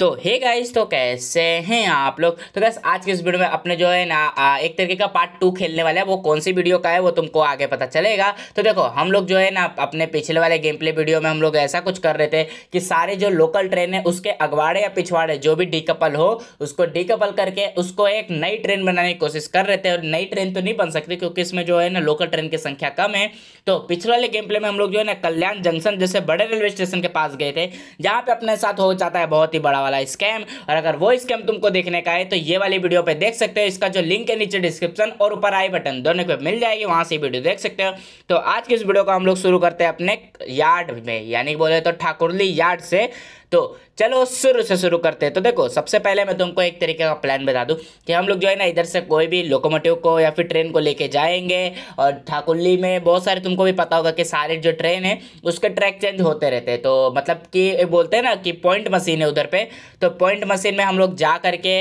तो hey guys तो कैसे हैं आप लोग तो गैस आज के इस वीडियो में अपने जो है ना आ, एक तरीके का पार्ट टू खेलने वाले हैं वो कौन सी वीडियो का है वो तुमको आगे पता चलेगा तो देखो हम लोग जो है ना अपने पिछले वाले गेम प्ले वीडियो में हम लोग ऐसा कुछ कर रहे थे कि सारे जो लोकल ट्रेन है उसके अगवाड़े या पिछवाड़े जो भी डिकपल हो उसको डिकपल करके उसको एक नई ट्रेन बनाने की कोशिश कर रहे थे और नई ट्रेन तो नहीं बन सकती क्योंकि इसमें जो है ना लोकल ट्रेन की संख्या कम है तो पिछले वाले गेम प्ले में हम लोग जो है ना कल्याण जंक्शन जैसे बड़े रेलवे स्टेशन के पास गए थे जहाँ पे अपने साथ हो जाता है बहुत ही बड़ा वाला स्कैम और अगर वो स्कैम तुमको देखने का है तो ये वाली वीडियो पे देख सकते हो इसका जो लिंक है नीचे डिस्क्रिप्शन और ऊपर आई बटन दोनों पे मिल जाएगी वहां से वीडियो देख सकते हो तो आज की इस वीडियो को हम लोग शुरू करते हैं अपने यार्ड में यानी बोले तो ठाकुरली यार्ड से तो चलो शुरू से शुरू करते हैं तो देखो सबसे पहले मैं तुमको एक तरीके का प्लान बता दूँ कि हम लोग जो है ना इधर से कोई भी लोकोमोटिव को या फिर ट्रेन को लेके जाएंगे और ठाकुल्ली में बहुत सारे तुमको भी पता होगा कि सारे जो ट्रेन है उसके ट्रैक चेंज होते रहते हैं तो मतलब कि बोलते हैं ना कि पॉइंट मशीन है उधर पर तो पॉइंट मशीन में हम लोग जा करके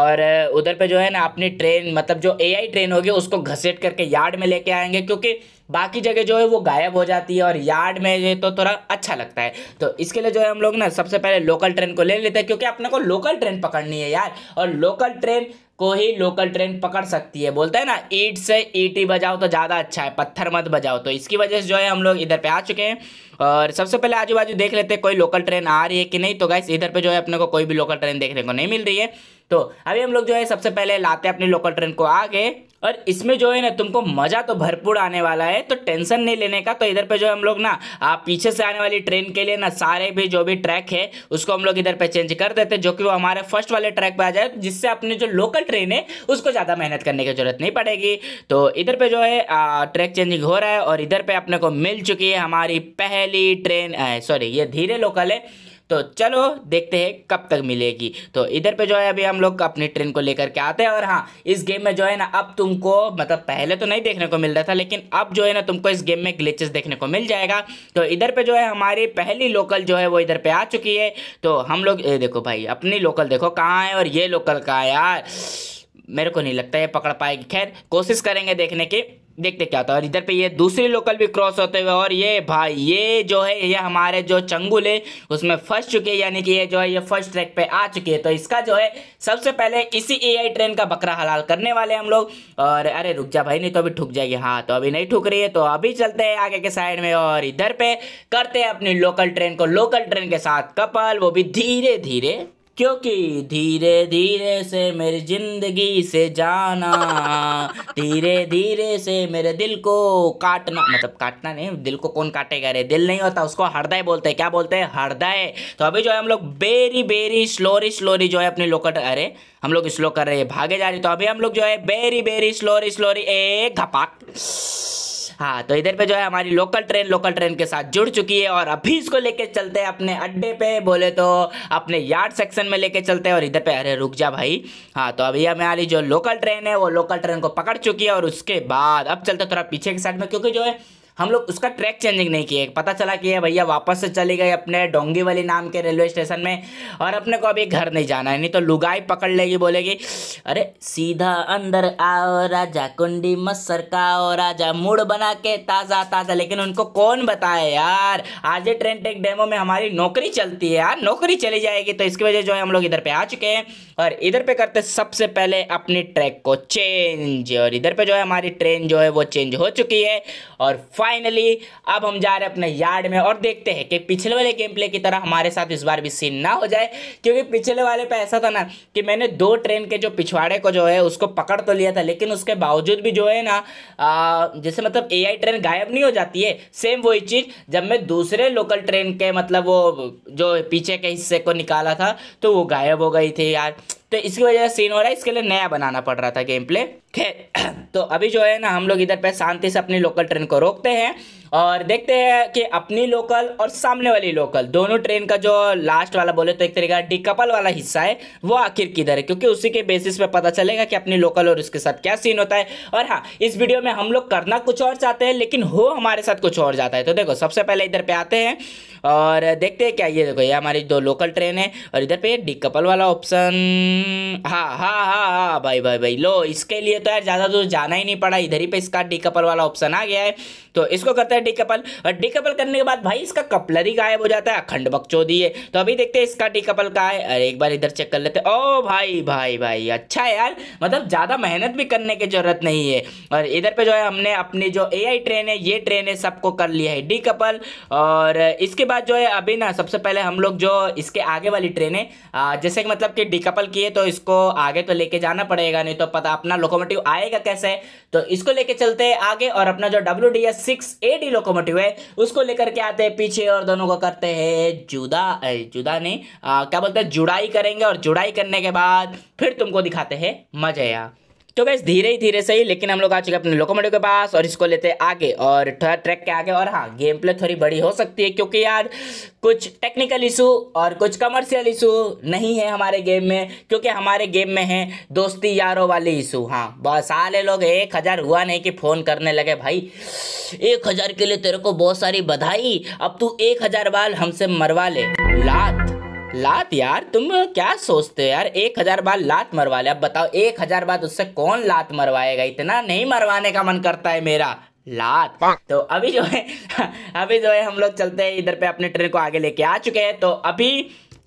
और उधर पर जो है ना अपनी ट्रेन मतलब जो ए ट्रेन होगी उसको घसीट करके यार्ड में लेके आएंगे क्योंकि बाकी जगह जो है वो गायब हो जाती है और यार्ड में तो थोड़ा अच्छा लगता है तो इसके लिए जो है हम लोग ना सबसे पहले लोकल ट्रेन को ले लेते हैं क्योंकि अपने को लोकल ट्रेन पकड़नी है यार और लोकल ट्रेन को ही लोकल ट्रेन पकड़ सकती है बोलते हैं ना ईट से ईटी बजाओ तो ज़्यादा अच्छा है पत्थर मत बजाओ तो इसकी वजह से जो है हम लोग इधर पे आ चुके हैं और सबसे पहले आजू बाजू देख लेते कोई लोकल ट्रेन आ रही है कि नहीं तो गाइस इधर पे जो है अपने को कोई भी लोकल ट्रेन देखने को नहीं मिल रही है तो अभी हम लोग जो है सबसे पहले लाते अपनी लोकल ट्रेन को आगे और इसमें जो है ना तुमको मज़ा तो भरपूर आने वाला है तो टेंशन नहीं लेने का तो इधर पे जो है हम लोग ना आप पीछे से आने वाली ट्रेन के लिए ना सारे भी जो भी ट्रैक है उसको हम लोग इधर पे चेंज कर देते जो कि वो हमारे फर्स्ट वाले ट्रैक पे आ जाए जिससे अपनी जो लोकल ट्रेन है उसको ज़्यादा मेहनत करने की जरूरत नहीं पड़ेगी तो इधर पर जो है ट्रैक चेंजिंग हो रहा है और इधर पर अपने को मिल चुकी है हमारी पहल पहली ट्रेन सॉरी ये धीरे लोकल है तो चलो देखते हैं कब तक मिलेगी तो इधर पे जो है अभी हम लोग अपनी ट्रेन को लेकर के आते हैं और हाँ इस गेम में जो है ना अब तुमको मतलब पहले तो नहीं देखने को मिल रहा था लेकिन अब जो है ना तुमको इस गेम में ग्लिचेस देखने को मिल जाएगा तो इधर पे जो है हमारी पहली लोकल जो है वो इधर पे आ चुकी है तो हम लोग ये देखो भाई अपनी लोकल देखो कहाँ है और ये लोकल कहाँ है यार मेरे को नहीं लगता ये पकड़ पाएगी खैर कोशिश करेंगे देखने की देखते क्या होता है और इधर पे ये दूसरी लोकल भी क्रॉस होते हुए और ये भाई ये जो है ये हमारे जो चंगुल है उसमें फंस चुके हैं यानी कि ये जो है ये फर्स्ट ट्रैक पे आ चुके हैं तो इसका जो है सबसे पहले इसी एआई ट्रेन का बकरा हलाल करने वाले हम लोग और अरे रुक जा भाई नहीं तो अभी ठुक जाएगी हाँ तो अभी नहीं ठुक रही है तो अभी चलते हैं आगे के साइड में और इधर पे करते हैं अपनी लोकल ट्रेन को लोकल ट्रेन के साथ कपल वो भी धीरे धीरे क्योंकि धीरे धीरे से मेरी ज़िंदगी से जाना धीरे धीरे से मेरे दिल को काटना मतलब काटना नहीं दिल को कौन काटेगा रे दिल नहीं होता उसको हृदय बोलते हैं क्या बोलते हैं हृदय तो अभी जो है हम लोग बेरी बेरी स्लोरी स्लोरी जो है अपने लोकट अरे हम लोग स्लो कर रहे हैं भागे जा रहे तो अभी हम लोग जो है बेरी बेरी स्लोरी स्लोरी ए घपाक हाँ तो इधर पे जो है हमारी लोकल ट्रेन लोकल ट्रेन के साथ जुड़ चुकी है और अभी इसको लेके चलते हैं अपने अड्डे पे बोले तो अपने यार्ड सेक्शन में लेके चलते हैं और इधर पे अरे रुक जा भाई हाँ तो अभी हमारी जो लोकल ट्रेन है वो लोकल ट्रेन को पकड़ चुकी है और उसके बाद अब चलते थोड़ा पीछे के साइड में क्योंकि जो है हम लोग उसका ट्रैक चेंजिंग नहीं किए पता चला कि भैया वापस से चले गए अपने डोंगी वाली नाम के रेलवे स्टेशन में और अपने को अभी घर नहीं जाना है नहीं तो लुगाई पकड़ लेगी बोलेगी अरे सीधा अंदर आओ राजा कुंडी मत सरकाओ राजा मूड बना के ताज़ा ताज़ा लेकिन उनको कौन बताए यार आज ये ट्रेन टेक डेमो में हमारी नौकरी चलती है यार नौकरी चली जाएगी तो इसकी वजह जो है हम लोग इधर पे आ चुके हैं और इधर पे करते सबसे पहले अपनी ट्रैक को चेंज और इधर पे जो है हमारी ट्रेन जो है वो चेंज हो चुकी है और फाइनली अब हम जा रहे हैं अपने यार्ड में और देखते हैं कि पिछले वाले गेम प्ले की तरह हमारे साथ इस बार भी सीन ना हो जाए क्योंकि पिछले वाले पे ऐसा था ना कि मैंने दो ट्रेन के जो पिछवाड़े को जो है उसको पकड़ तो लिया था लेकिन उसके बावजूद भी जो है ना जैसे मतलब ए ट्रेन गायब नहीं हो जाती है सेम वही चीज़ जब मैं दूसरे लोकल ट्रेन के मतलब वो जो पीछे के हिस्से को निकाला था तो वो गायब हो गई थी यार तो इसकी वजह से सीन हो रहा है इसके लिए नया बनाना पड़ रहा था गेम प्ले खैर तो अभी जो है ना हम लोग इधर पे शांति से अपनी लोकल ट्रेन को रोकते हैं और देखते हैं कि अपनी लोकल और सामने वाली लोकल दोनों ट्रेन का जो लास्ट वाला बोले तो एक तरीका डिकपल वाला हिस्सा है वो आखिर किधर है क्योंकि उसी के बेसिस पे पता चलेगा कि अपनी लोकल और उसके साथ क्या सीन होता है और हाँ इस वीडियो में हम लोग करना कुछ और चाहते हैं लेकिन हो हमारे साथ कुछ और जाता है तो देखो सबसे पहले इधर पर आते हैं और देखते हैं क्या ये देखो ये हमारी दो लोकल ट्रेन है और इधर पे डिकपल वाला ऑप्शन हाँ हाँ हाँ हाँ भाई भाई भाई लो इसके लिए तो यार ज़्यादा दूर जाना ही नहीं पड़ा इधर ही पे इसका डिकपल वाला ऑप्शन आ गया है तो इसको करते हैं डिकपल और डिकपल करने के बाद भाई इसका कपलर ही गायब हो जाता है अखंड बकचोदी है तो अभी देखते हैं इसका डिकपल का है अरे एक बार इधर चेक कर लेते ओ भाई भाई भाई अच्छा यार मतलब ज़्यादा मेहनत भी करने की जरूरत नहीं है और इधर पे जो है हमने अपनी जो ए ट्रेन है ये ट्रेन है सबको कर लिया है डी कपल और इसके बाद जो है अभी ना सबसे पहले हम लोग जो इसके आगे वाली ट्रेन है जैसे कि मतलब कि डी कपल की है तो इसको आगे तो लेके जाना पड़ेगा नहीं तो पता अपना लोकोमोटिव आएगा कैसे तो इसको लेके चलते हैं आगे और अपना जो W D S six A D locomotive है उसको लेकर के आते हैं पीछे और दोनों को करते हैं जुदा जुदा नहीं आ, क्या बोलते हैं जुड़ाई करेंगे और जुड़ाई करने के बाद फिर तुमको दिखाते हैं मजया तो गैस धीरे ही धीरे से ही लेकिन हम लोग आ चुके अपने लोकोमोटिव के पास और इसको लेते हैं आगे और थोड़ा ट्रैक के आगे और हाँ गेम प्ले थोड़ी बड़ी हो सकती है क्योंकि यार कुछ टेक्निकल इशू और कुछ कमर्शियल इशू नहीं है हमारे गेम में क्योंकि हमारे गेम में है दोस्ती यारों वाली इशू हाँ बहुत सारे लोग एक हज़ार हुआ नहीं कि फ़ोन करने लगे भाई एक हज़ार के लिए तेरे को बहुत सारी बधाई अब तू एक हज़ार बाल हमसे मरवा ले लात लात यार तुम क्या सोचते हो यार एक हजार बार लात मरवा ले अब बताओ एक हजार बार उससे कौन लात मरवाएगा इतना नहीं मरवाने का मन करता है मेरा लात तो अभी जो है अभी जो है हम लोग चलते हैं इधर पे अपने ट्रेन को आगे लेके आ चुके हैं तो अभी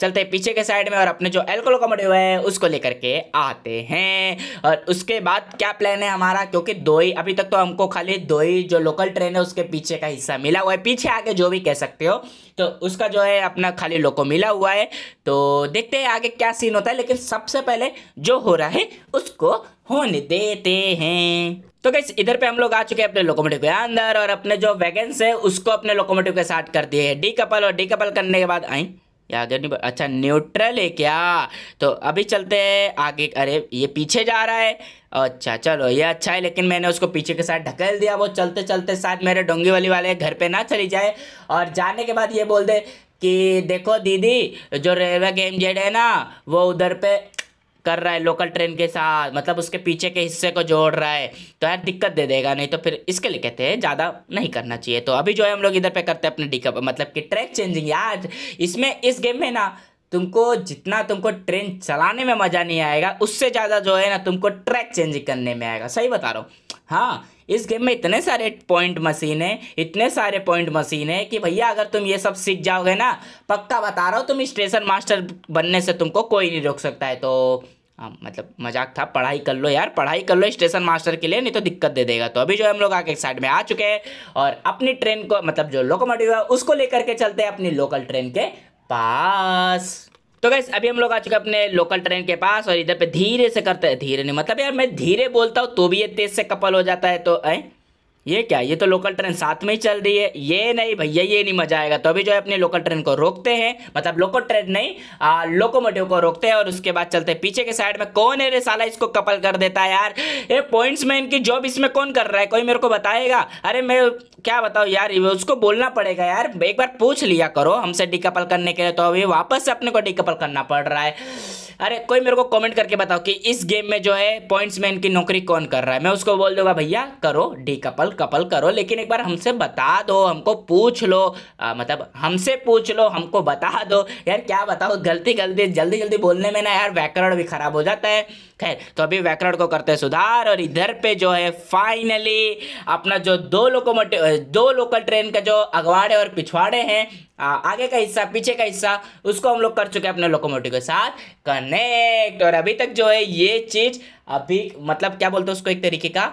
चलते हैं पीछे के साइड में और अपने जो एल्को लोकोमोटिव है उसको लेकर के आते हैं और उसके बाद क्या प्लान है हमारा क्योंकि दो ही अभी तक तो हमको खाली दो ही जो लोकल ट्रेन है उसके पीछे का हिस्सा मिला हुआ है पीछे आगे जो भी कह सकते हो तो उसका जो है अपना खाली लोको मिला हुआ है तो देखते हैं आगे क्या सीन होता है लेकिन सबसे पहले जो हो रहा है उसको होने देते हैं तो कैसे इधर पे हम लोग आ चुके हैं अपने लोकोमोटिव के अंदर और अपने जो वैगन्स है उसको अपने लोकोमोटिव के साथ कर दिए है डी कपल और डी कपल करने के बाद आई याद नहीं अच्छा न्यूट्रल है क्या तो अभी चलते हैं आगे अरे ये पीछे जा रहा है अच्छा चलो ये अच्छा है लेकिन मैंने उसको पीछे के साथ ढकेल दिया वो चलते चलते साथ मेरे डोंगी वाली वाले घर पे ना चली जाए और जाने के बाद ये बोल दे कि देखो दीदी जो रेलवे गेम जेड है ना वो उधर पे कर रहा है लोकल ट्रेन के साथ मतलब उसके पीछे के हिस्से को जोड़ रहा है तो यार दिक्कत दे देगा नहीं तो फिर इसके लिए कहते हैं ज़्यादा नहीं करना चाहिए तो अभी जो है हम लोग इधर पे करते हैं अपने डिकअप मतलब कि ट्रैक चेंजिंग यार इसमें इस गेम में ना तुमको जितना तुमको ट्रेन चलाने में मज़ा नहीं आएगा उससे ज़्यादा जो है ना तुमको ट्रैक चेंजिंग करने में आएगा सही बता रहा हूँ हाँ इस गेम में इतने सारे पॉइंट मशीन है इतने सारे पॉइंट मशीन है कि भैया अगर तुम ये सब सीख जाओगे ना पक्का बता रहा हूँ तुम स्टेशन मास्टर बनने से तुमको कोई नहीं रोक सकता है तो आ, हाँ, मतलब मजाक था पढ़ाई कर लो यार पढ़ाई कर लो स्टेशन मास्टर के लिए नहीं तो दिक्कत दे देगा तो अभी जो हम लोग आगे साइड में आ चुके हैं और अपनी ट्रेन को मतलब जो लोकोमोटिव है उसको लेकर के चलते हैं अपनी लोकल ट्रेन के पास तो गैस अभी हम लोग आ चुके हैं अपने लोकल ट्रेन के पास और इधर पे धीरे से करते हैं धीरे नहीं मतलब यार मैं धीरे बोलता हूँ तो भी ये तेज से कपल हो जाता है तो ऐ ये क्या ये तो लोकल ट्रेन साथ में ही चल रही है ये नहीं भैया ये नहीं मजा आएगा तो अभी जो है अपने लोकल ट्रेन को रोकते हैं मतलब लोकल ट्रेन नहीं आ, लोकोमोटिव को रोकते हैं और उसके बाद चलते हैं पीछे के साइड में कौन है रे साला इसको कपल कर देता है यार ये पॉइंट्स में इनकी जॉब इसमें कौन कर रहा है कोई मेरे को बताएगा अरे मैं क्या बताऊँ यार उसको बोलना पड़ेगा यार एक बार पूछ लिया करो हमसे डिकपल करने के लिए तो अभी वापस से अपने को डिकपल करना पड़ रहा है अरे कोई मेरे को कमेंट करके बताओ कि इस गेम में जो है पॉइंट्स मैन की नौकरी कौन कर रहा है मैं उसको बोल दूंगा भैया करो डी कपल कपल करो लेकिन एक बार हमसे बता दो हमको पूछ लो आ, मतलब हमसे पूछ लो हमको बता दो यार क्या बताओ गलती गलती जल्दी जल्दी बोलने में ना यार व्याकरण भी खराब हो जाता है खैर तो अभी व्याकरण को करते हैं सुधार और इधर पे जो है फाइनली अपना जो दो लोकोमोटिव दो लोकल ट्रेन का जो अगवाड़े और पिछवाड़े हैं आगे का हिस्सा पीछे का हिस्सा उसको हम लोग कर चुके हैं अपने लोकोमोटिव के साथ कनेक्ट और अभी तक जो है ये चीज़ अभी मतलब क्या बोलते हैं उसको एक तरीके का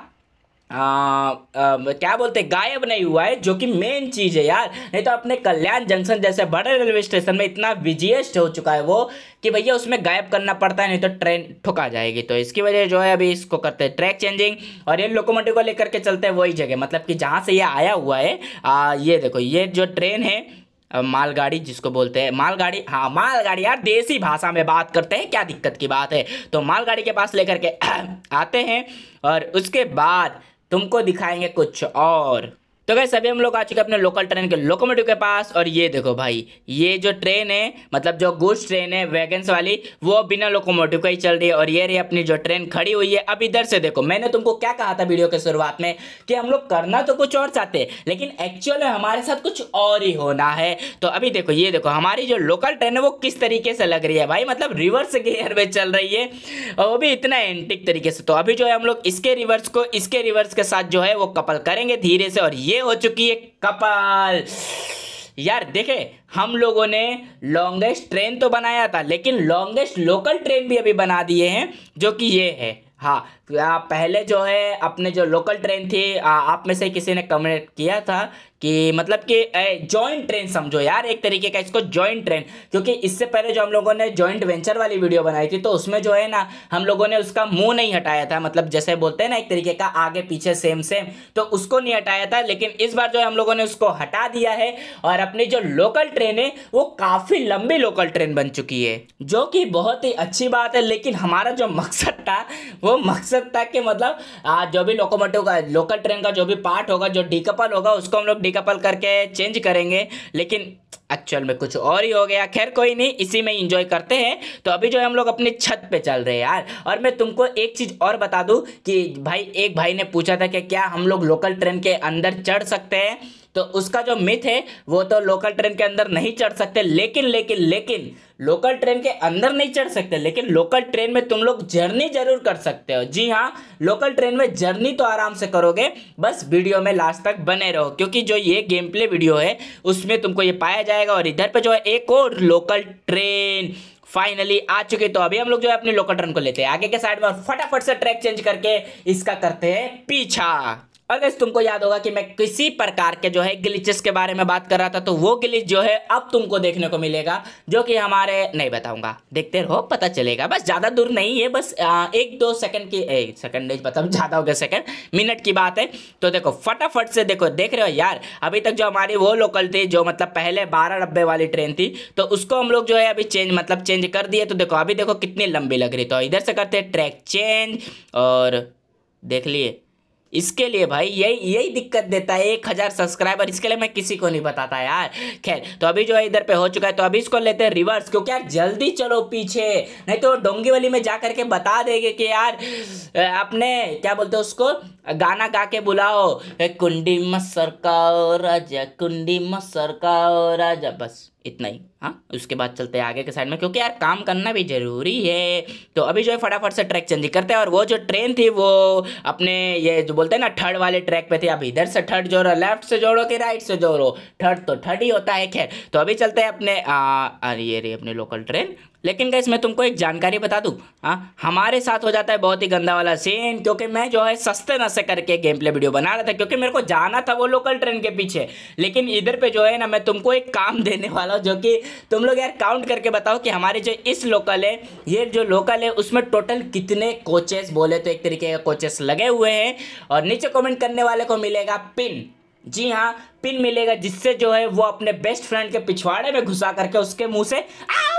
आ, आ, क्या बोलते गायब नहीं हुआ है जो कि मेन चीज़ है यार नहीं तो अपने कल्याण जंक्शन जैसे बड़े रेलवे स्टेशन में इतना बिजिएस्ट हो चुका है वो कि भैया उसमें गायब करना पड़ता है नहीं तो ट्रेन ठुका जाएगी तो इसकी वजह जो है अभी इसको करते हैं ट्रैक चेंजिंग और ये लोकोमोटिव को लेकर के चलते हैं वही जगह मतलब कि जहाँ से ये आया हुआ है आ, ये देखो ये जो ट्रेन है मालगाड़ी जिसको बोलते हैं मालगाड़ी हाँ मालगाड़ी यार देसी भाषा में बात करते हैं क्या दिक्कत की बात है तो मालगाड़ी के पास लेकर के आते हैं और उसके बाद तुमको दिखाएंगे कुछ और तो गैस अभी हम लोग आ चुके हैं अपने लोकल ट्रेन के लोकोमोटिव के पास और ये देखो भाई ये जो ट्रेन है मतलब जो गुड्स ट्रेन है वैगन्स वाली वो बिना लोकोमोटिव का ही चल रही है और ये रही अपनी जो ट्रेन खड़ी हुई है अब इधर से देखो मैंने तुमको क्या कहा था वीडियो के शुरुआत में कि हम लोग करना तो कुछ और चाहते हैं लेकिन एक्चुअल में हमारे साथ कुछ और ही होना है तो अभी देखो ये देखो हमारी जो लोकल ट्रेन है वो किस तरीके से लग रही है भाई मतलब रिवर्स गेयर में चल रही है और वो भी इतना एंटिक तरीके से तो अभी जो है हम लोग इसके रिवर्स को इसके रिवर्स के साथ जो है वो कपल करेंगे धीरे से और ये ये हो चुकी है कपाल यार देखे हम लोगों ने लॉन्गेस्ट ट्रेन तो बनाया था लेकिन लॉन्गेस्ट लोकल ट्रेन भी अभी बना दिए हैं जो कि ये है हाँ पहले जो है अपने जो लोकल ट्रेन थी आप में से किसी ने कमेंट किया था कि मतलब कि जॉइंट ट्रेन समझो यार एक तरीके का इसको जॉइंट ट्रेन क्योंकि इससे पहले जो हम लोगों ने जॉइंट वेंचर वाली वीडियो बनाई थी तो उसमें जो है ना हम लोगों ने उसका मुंह नहीं हटाया था मतलब जैसे बोलते हैं ना एक तरीके का आगे पीछे सेम सेम तो उसको नहीं हटाया था लेकिन इस बार जो है हम लोगों ने उसको हटा दिया है और अपनी जो लोकल ट्रेन है वो काफ़ी लंबी लोकल ट्रेन बन चुकी है जो कि बहुत ही अच्छी बात है लेकिन हमारा जो मकसद था वो मकसद सकता पैक के मतलब जो भी लोकोमोटिव का लोकल ट्रेन का जो भी पार्ट होगा जो डीकपल होगा उसको हम लोग डीकपल करके चेंज करेंगे लेकिन एक्चुअल में कुछ और ही हो गया खैर कोई नहीं इसी में इंजॉय करते हैं तो अभी जो है हम लोग अपने छत पे चल रहे हैं यार और मैं तुमको एक चीज़ और बता दूं कि भाई एक भाई ने पूछा था कि क्या हम लोग लोकल ट्रेन के अंदर चढ़ सकते हैं तो उसका जो मिथ है वो तो लोकल ट्रेन के अंदर नहीं चढ़ सकते लेकिन लेकिन लेकिन लोकल ट्रेन के अंदर नहीं चढ़ सकते लेकिन लोकल ट्रेन में तुम लोग जर्नी जरूर कर सकते हो जी हाँ लोकल ट्रेन में जर्नी तो आराम से करोगे बस वीडियो में लास्ट तक बने रहो क्योंकि जो ये गेम प्ले वीडियो है उसमें तुमको ये पाया जाएगा और इधर पर जो है एक और लोकल ट्रेन फाइनली आ चुके तो अभी हम लोग जो है अपनी लोकल ट्रेन को लेते हैं आगे के साइड में और फटाफट से ट्रैक चेंज करके इसका करते हैं पीछा अगर तुमको याद होगा कि मैं किसी प्रकार के जो है ग्लिचेस के बारे में बात कर रहा था तो वो ग्लिच जो है अब तुमको देखने को मिलेगा जो कि हमारे नहीं बताऊंगा देखते रहो पता चलेगा बस ज़्यादा दूर नहीं है बस आ, एक दो सेकंड की एक सेकंड नहीं पता मतलब ज़्यादा हो गया सेकंड मिनट की बात है तो देखो फटाफट से देखो देख रहे हो यार अभी तक जो हमारी वो लोकल थी जो मतलब पहले बारह डब्बे वाली ट्रेन थी तो उसको हम लोग जो है अभी चेंज मतलब चेंज कर दिए तो देखो अभी देखो कितनी लंबी लग रही तो इधर से करते ट्रैक चेंज और देख लिए इसके लिए भाई यही यही दिक्कत देता है एक हज़ार सब्सक्राइबर इसके लिए मैं किसी को नहीं बताता यार खैर तो अभी जो है इधर पे हो चुका है तो अभी इसको लेते हैं रिवर्स क्योंकि यार जल्दी चलो पीछे नहीं तो डोंगी वाली में जा करके बता देंगे कि यार अपने क्या बोलते हैं उसको गाना गा के बुलाओ कुंडी मत सरकाओ राजा कुंडी मत सरकाओ राजा बस इतना ही हाँ उसके बाद चलते हैं आगे के साइड में क्योंकि यार काम करना भी ज़रूरी है तो अभी जो है फटाफट से ट्रैक चेंज करते हैं और वो जो ट्रेन थी वो अपने ये जो बोलते हैं ना थर्ड वाले ट्रैक पे थी अब इधर से थर्ड जोड़ो लेफ्ट से जोड़ो कि राइट से जोड़ो थर्ड तो थर्ड ही होता है खैर तो अभी चलते हैं अपने आ, आ, ये रही अपनी लोकल ट्रेन लेकिन गैस मैं तुमको एक जानकारी बता दूँ हाँ हमारे साथ हो जाता है बहुत ही गंदा वाला सीन क्योंकि मैं जो है सस्ते नशे करके गेम प्ले वीडियो बना रहा था क्योंकि मेरे को जाना था वो लोकल ट्रेन के पीछे लेकिन इधर पे जो है ना मैं तुमको एक काम देने वाला हूँ जो कि तुम लोग यार काउंट करके बताओ कि हमारे जो इस लोकल है ये जो लोकल है उसमें टोटल कितने कोचेस बोले तो एक तरीके के कोचेस लगे हुए हैं और नीचे कॉमेंट करने वाले को मिलेगा पिन जी हाँ पिन मिलेगा जिससे जो है वो अपने बेस्ट फ्रेंड के पिछवाड़े में घुसा करके उसके मुँह से आ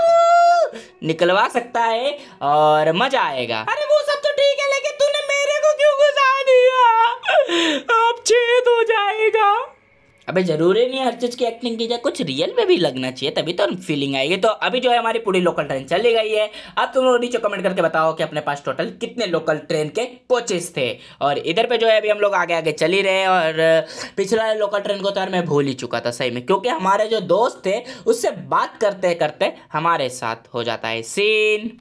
निकलवा सकता है और मजा आएगा अरे वो सब तो ठीक है लेकिन तूने मेरे को क्यों घुसा दिया अब छेद हो जाएगा अबे जरूरी नहीं हर चीज़ की एक्टिंग की जाए कुछ रियल में भी लगना चाहिए तभी तो फीलिंग आएगी तो अभी जो है हमारी पूरी लोकल ट्रेन चली गई है अब तुम लोग नीचे कमेंट करके बताओ कि अपने पास टोटल कितने लोकल ट्रेन के कोचेस थे और इधर पे जो है अभी हम लोग आगे आगे चल ही रहे और पिछला लोकल ट्रेन को तो यार मैं भूल ही चुका था सही में क्योंकि हमारे जो दोस्त थे उससे बात करते करते हमारे साथ हो जाता है सीन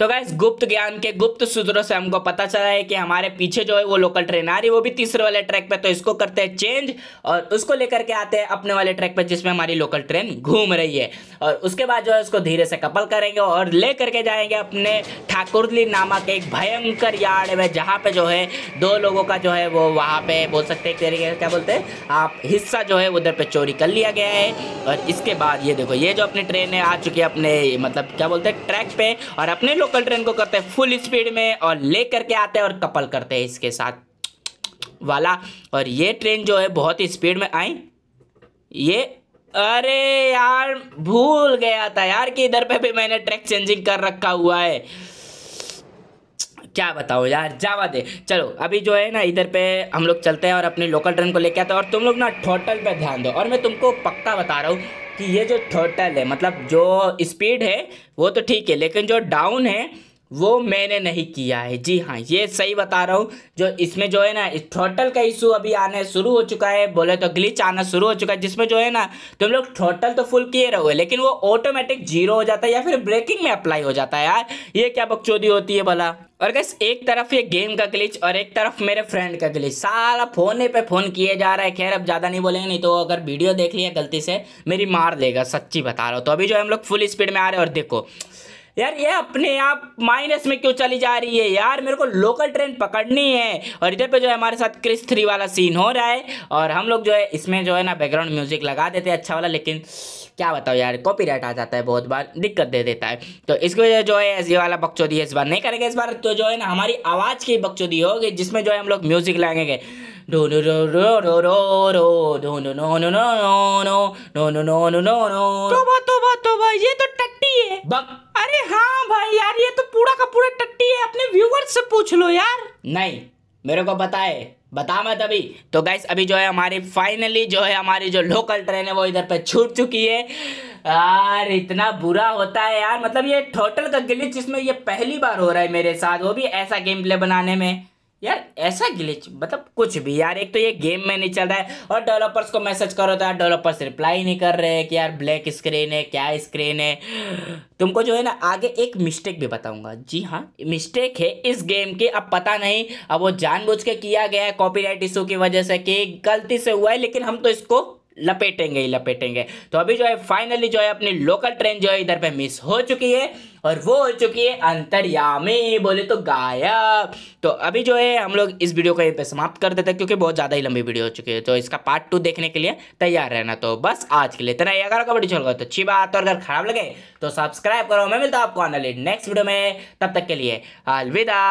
तो गैस गुप्त ज्ञान के गुप्त सूत्रों से हमको पता चला है कि हमारे पीछे जो है वो लोकल ट्रेन आ रही है वो भी तीसरे वाले ट्रैक पे तो इसको करते हैं चेंज और उसको लेकर के आते हैं अपने वाले ट्रैक पे जिसमें हमारी लोकल ट्रेन घूम रही है और उसके बाद जो है उसको धीरे से कपल करेंगे और ले करके जाएंगे अपने ठाकुरली नामक एक भयंकर यार्ड में जहाँ पे जो है दो लोगों का जो है वो वहाँ पे बोल सकते हैं तरीके क्या बोलते हैं आप हिस्सा जो है उधर पर चोरी कर लिया गया है और इसके बाद ये देखो ये जो अपनी ट्रेन है आ चुकी है अपने मतलब क्या बोलते हैं ट्रैक पे और अपने लोग लोकल ट्रेन को करते हैं फुल स्पीड में और ले करके आते हैं और कपल करते हैं इसके साथ वाला और ये ट्रेन जो है बहुत ही स्पीड में आई ये अरे यार भूल गया था यार कि इधर पे भी मैंने ट्रैक चेंजिंग कर रखा हुआ है क्या बताओ यार जावा दे चलो अभी जो है ना इधर पे हम लोग चलते हैं और अपनी लोकल ट्रेन को लेके आते हैं और तुम लोग ना टोटल पे ध्यान दो और मैं तुमको पक्का बता रहा हूँ कि ये जो थोटल है मतलब जो स्पीड है वो तो ठीक है लेकिन जो डाउन है वो मैंने नहीं किया है जी हाँ ये सही बता रहा हूँ जो इसमें जो है ना इस थ्रोटल का इशू अभी आना शुरू हो चुका है बोले तो ग्लिच आना शुरू हो चुका है जिसमें जो है ना तुम लोग थ्रोटल तो फुल किए रहोगे लेकिन वो ऑटोमेटिक जीरो हो जाता है या फिर ब्रेकिंग में अप्लाई हो जाता है यार ये क्या बकचोदी होती है भला और बस एक तरफ ये गेम का ग्लिच और एक तरफ मेरे फ्रेंड का ग्लिच सारा फोने पे फ़ोन किए जा रहा है खैर अब ज़्यादा नहीं बोलेंगे नहीं तो अगर वीडियो देख लिया गलती से मेरी मार देगा सच्ची बता रहा हूँ तो अभी जो हम लोग फुल स्पीड में आ रहे हैं और देखो यार ये अपने आप माइनस में क्यों चली जा रही है यार मेरे को लोकल ट्रेन पकड़नी है और इधर पे जो है हमारे साथ क्रिस थ्री वाला सीन हो रहा है और हम लोग जो है इसमें जो है ना बैकग्राउंड म्यूजिक लगा देते हैं अच्छा वाला लेकिन क्या बताओ यार कॉपीराइट आ जाता है बहुत बार दिक्कत दे देता है तो इसकी वजह जो है ये वाला बकचोदी इस बार नहीं करेंगे इस बार तो जो है ना हमारी आवाज़ की बकचोदी होगी जिसमें जो है हम लोग म्यूजिक लगाएंगे do do do do do do do do no no no no no no no no no no no तोबा तोबा तोबा ये तो टट्टी है बक अरे हाँ भाई यार ये तो पूरा का पूरा टट्टी है अपने व्यूवर्स से पूछ लो यार नहीं मेरे को पता है बता मत अभी तो गैस अभी जो है हमारी फाइनली जो है हमारी जो लोकल ट्रेन है वो इधर पे छूट चुकी है यार इतना बुरा होता है यार मतलब ये टोटल का गिलिच इसमें ये पहली बार हो रहा है मेरे साथ वो भी ऐसा गेम प्ले बनाने में यार ऐसा गिलिच मतलब कुछ भी यार एक तो ये गेम में नहीं चल रहा है और डेवलपर्स को मैसेज करो तो यार डेवलपर्स रिप्लाई नहीं कर रहे कि यार ब्लैक स्क्रीन है क्या स्क्रीन है तुमको जो है ना आगे एक मिस्टेक भी बताऊंगा जी हाँ मिस्टेक है इस गेम की अब पता नहीं अब वो जानबूझ के किया गया है कॉपी इशू की वजह से कि गलती से हुआ है लेकिन हम तो इसको लपेटेंगे ही लपेटेंगे तो अभी जो है फाइनली जो है अपनी लोकल ट्रेन जो है इधर पे मिस हो चुकी है और वो हो चुकी है अंतर्यामी बोले तो गायब तो अभी जो है हम लोग इस वीडियो को यहीं पे समाप्त कर देते हैं क्योंकि बहुत ज़्यादा ही लंबी वीडियो हो चुकी है तो इसका पार्ट टू देखने के लिए तैयार रहना तो बस आज के लिए इतना ही अगर कबड्डी छोड़ गए तो अच्छी बात और अगर खराब लगे तो सब्सक्राइब करो मैं मिलता हूँ आपको आने नेक्स्ट वीडियो में तब तक के लिए अलविदा